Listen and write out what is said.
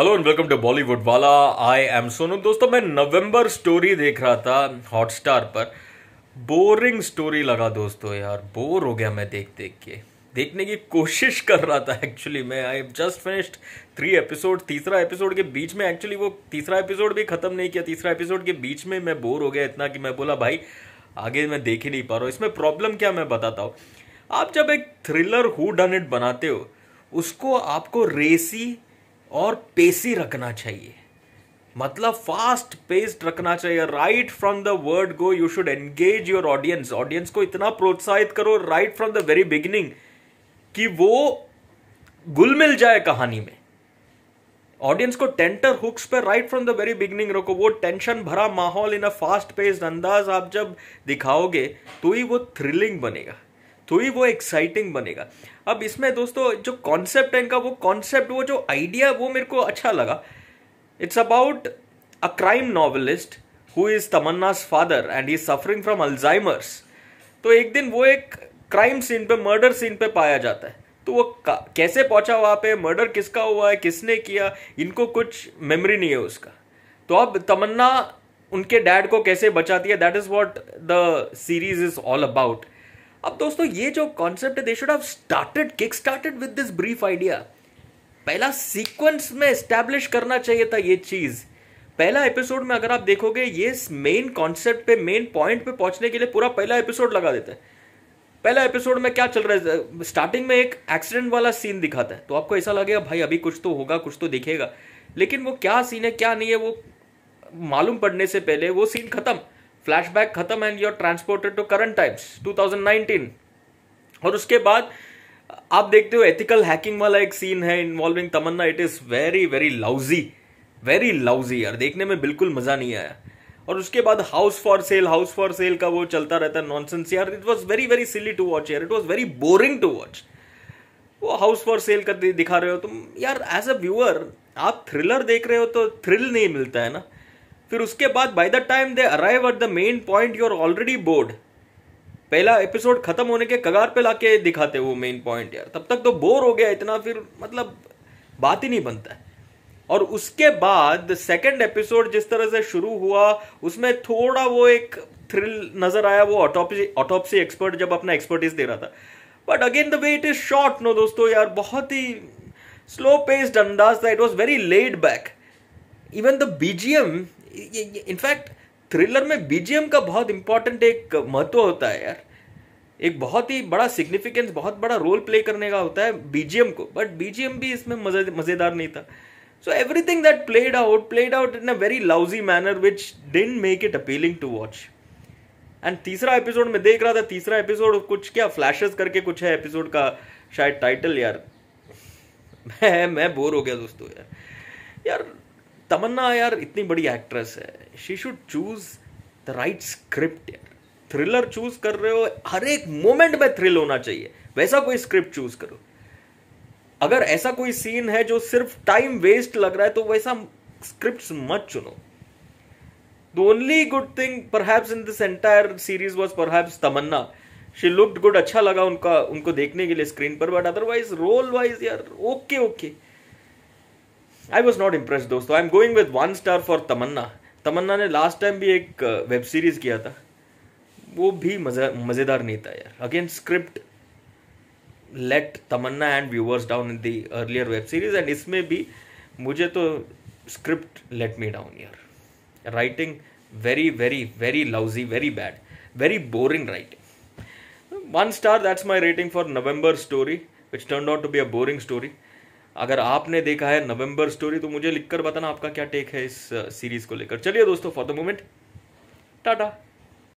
hello and welcome to Bollywood वाला I M Sonu दोस्तों मैं नवंबर स्टोरी देख रहा था हॉटस्टार पर बोरिंग स्टोरी लगा दोस्तों यार बोर हो गया मैं देख देख के देखने की कोशिश कर रहा था एक्चुअली मैं I just finished three episode तीसरा एपिसोड के बीच में एक्चुअली वो तीसरा एपिसोड भी खत्म नहीं किया तीसरा एपिसोड के बीच में मैं बोर हो गया इतना कि मैं बोला भाई आगे मैं देख ही नहीं पा रहा हूँ इसमें प्रॉब्लम क्या मैं बताता हूँ आप जब एक थ्रिलर हु डन इट बनाते हो उसको आपको रेसी और पेसी रखना चाहिए मतलब फास्ट पेस्ड रखना चाहिए right from the word go you should engage your audience audience को इतना प्रोत्साहित करो right from the very beginning कि वो गुल मिल जाए कहानी में ऑडियंस को टेंटर हुक्स पे right from the very beginning रखो वो टेंशन भरा माहौल इन अ फास्ट पेस्ड अंदाज आप जब दिखाओगे तो ही वो थ्रिलिंग बनेगा तो ही वो एक्साइटिंग बनेगा अब इसमें दोस्तों जो कॉन्सेप्ट है इनका वो कॉन्सेप्ट वो जो आइडिया वो मेरे को अच्छा लगा it's about a crime novelist who is Tamannaah's father and he suffering from Alzheimer's तो एक दिन वो एक क्राइम सीन पे मर्डर सीन पे पाया जाता है तो वो कैसे पहुंचा वहां पे मर्डर किसका हुआ है किसने किया इनको कुछ मेमोरी नहीं है उसका तो अब तमन्ना उनके डैड को कैसे बचाती है that is what the series is all about अब दोस्तों ये जो कॉन्सेप्ट है they should have started kick started with this brief idea पहला सीक्वेंस में स्टैब्लिश करना चाहिए था ये चीज़ पहला एपिसोड में अगर आप देखोगे ये मेन कॉन्सेप्ट पे मेन पॉइंट पे पहुंचने के लिए पूरा पहला एपिसोड लगा देता है पहला एपिसोड में क्या चल रहा है स्टार्टिंग में एक एक्सीडेंट वाला सीन दिखाता है तो आपको ऐसा लगेगा भाई अभी कुछ तो होगा कुछ तो दिखेगा लेकिन वो क्या सीन है क्या नहीं है वो मालूम पड़ने से पहले वो सीन खत्म फ्लैशबैक खत्म and you are transported to current times 2019 और उसके बाद आप देखते हो एथिकल हैकिंग वाला एक सीन है involving Tamannaah it is very very lousy very lousy यार देखने में बिल्कुल मजा नहीं आया और उसके बाद house for sale house for sale का वो चलता रहता है नॉनसेंस यार it was very very silly to watch यार it was very boring to watch वो हाउस फॉर सेल का दिखा रहे हो तुम यार एज अ व्यूअर आप थ्रिलर देख रहे हो तो थ्रिल नहीं मिलता है ना फिर उसके बाद by the time they arrive at the main point you are already bored पहला एपिसोड खत्म होने के कगार पे लाके दिखाते वो मेन पॉइंट यार तब तक तो बोर हो गया इतना फिर मतलब बात ही नहीं बनता है और उसके बाद सेकंड एपिसोड जिस तरह से शुरू हुआ उसमें थोड़ा वो एक थ्रिल नजर आया वो ऑटोपसी ऑटोपसी एक्सपर्ट जब अपना एक्सपर्टीज दे रहा था but again the way it is short no दोस्तों यार बहुत ही स्लो पेस्ड अंदाज था it was very laid back even the BGM in fact thriller में बीजीएम का बहुत इंपॉर्टेंट एक महत्व होता है यार एक बहुत ही बड़ा सिग्निफिकेंस बहुत बड़ा रोल प्ले करने का होता है बीजीएम को बट बीजीएम भी इसमें मज़ेदार नहीं था so everything that played out played out in a very lousy manner which didn't make it appealing to watch and तीसरा एपिसोड में देख रहा था तीसरा एपिसोड कुछ क्या फ्लैशेस करके कुछ है एपिसोड का शायद टाइटल यार मैं मैं बोर हो गया दोस्तों यार यार तमन्ना यार इतनी बड़ी एक्ट्रेस है she should choose the right script यार थ्रिलर चूज कर रहे हो हर एक मोमेंट में थ्रिल होना चाहिए वैसा कोई स्क्रिप्ट चूज करो अगर ऐसा कोई सीन है जो सिर्फ टाइम वेस्ट लग रहा है तो वैसा स्क्रिप्ट मत चुनो the only good thing perhaps in this entire series was पर तमन्ना शी लुक्ड गुड अच्छा लगा उनका उनको देखने के लिए स्क्रीन पर बट अदरवाइज रोल वाइज यार okay okay I was not impress दोस्तों I am going with one star for Tamannaah Tamannaah ने लास्ट टाइम भी एक वेब uh, सीरीज़ किया था वो भी मज़ा मज़ेदार नहीं था यार again script let Tamannaah and viewers down in the earlier web series and इसमें भी मुझे तो स्क्रिप्ट लेट मी डाउन यार writing very very very lousy very bad very boring writing one star that's my rating for November story which turn out to be a boring story अगर आपने देखा है नवंबर story तो मुझे लिखकर बताना आपका क्या टेक है इस सीरीज को लेकर चलिए दोस्तों फॉर द मोमेंट टाटा